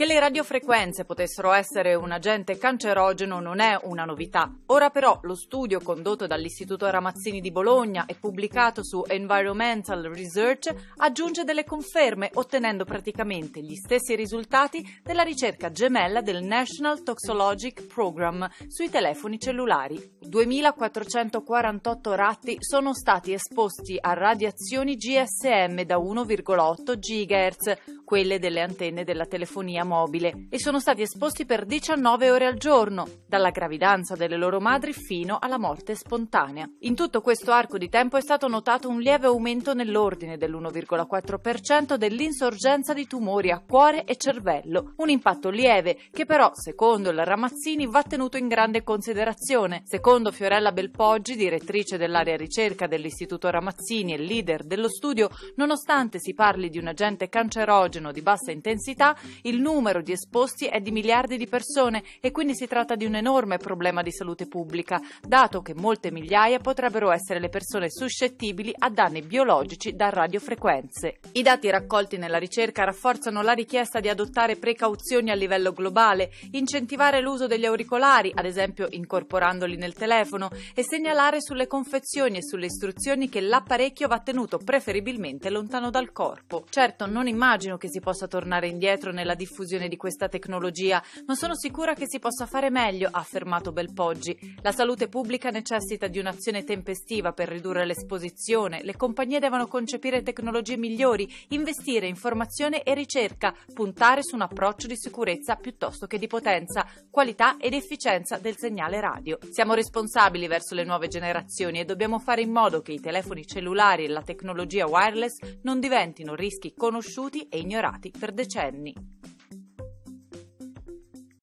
Che le radiofrequenze potessero essere un agente cancerogeno non è una novità. Ora però lo studio condotto dall'Istituto Ramazzini di Bologna e pubblicato su Environmental Research aggiunge delle conferme ottenendo praticamente gli stessi risultati della ricerca gemella del National Toxologic Program sui telefoni cellulari. 2448 ratti sono stati esposti a radiazioni GSM da 1,8 GHz, quelle delle antenne della telefonia mobile e sono stati esposti per 19 ore al giorno, dalla gravidanza delle loro madri fino alla morte spontanea. In tutto questo arco di tempo è stato notato un lieve aumento nell'ordine dell'1,4% dell'insorgenza di tumori a cuore e cervello, un impatto lieve che però, secondo la Ramazzini, va tenuto in grande considerazione. Secondo Fiorella Belpoggi, direttrice dell'area ricerca dell'Istituto Ramazzini e leader dello studio, nonostante si parli di un agente cancerogeno idrogeno di bassa intensità, il numero di esposti è di miliardi di persone e quindi si tratta di un enorme problema di salute pubblica, dato che molte migliaia potrebbero essere le persone suscettibili a danni biologici da radiofrequenze. I dati raccolti nella ricerca rafforzano la richiesta di adottare precauzioni a livello globale, incentivare l'uso degli auricolari, ad esempio incorporandoli nel telefono, e segnalare sulle confezioni e sulle istruzioni che l'apparecchio va tenuto preferibilmente lontano dal corpo. Certo, non immagino che si possa tornare indietro nella diffusione di questa tecnologia, ma sono sicura che si possa fare meglio, ha affermato Belpoggi. La salute pubblica necessita di un'azione tempestiva per ridurre l'esposizione, le compagnie devono concepire tecnologie migliori, investire in formazione e ricerca, puntare su un approccio di sicurezza piuttosto che di potenza, qualità ed efficienza del segnale radio. Siamo responsabili verso le nuove generazioni e dobbiamo fare in modo che i telefoni cellulari e la tecnologia wireless non diventino rischi conosciuti e ignorati ignorati per decenni.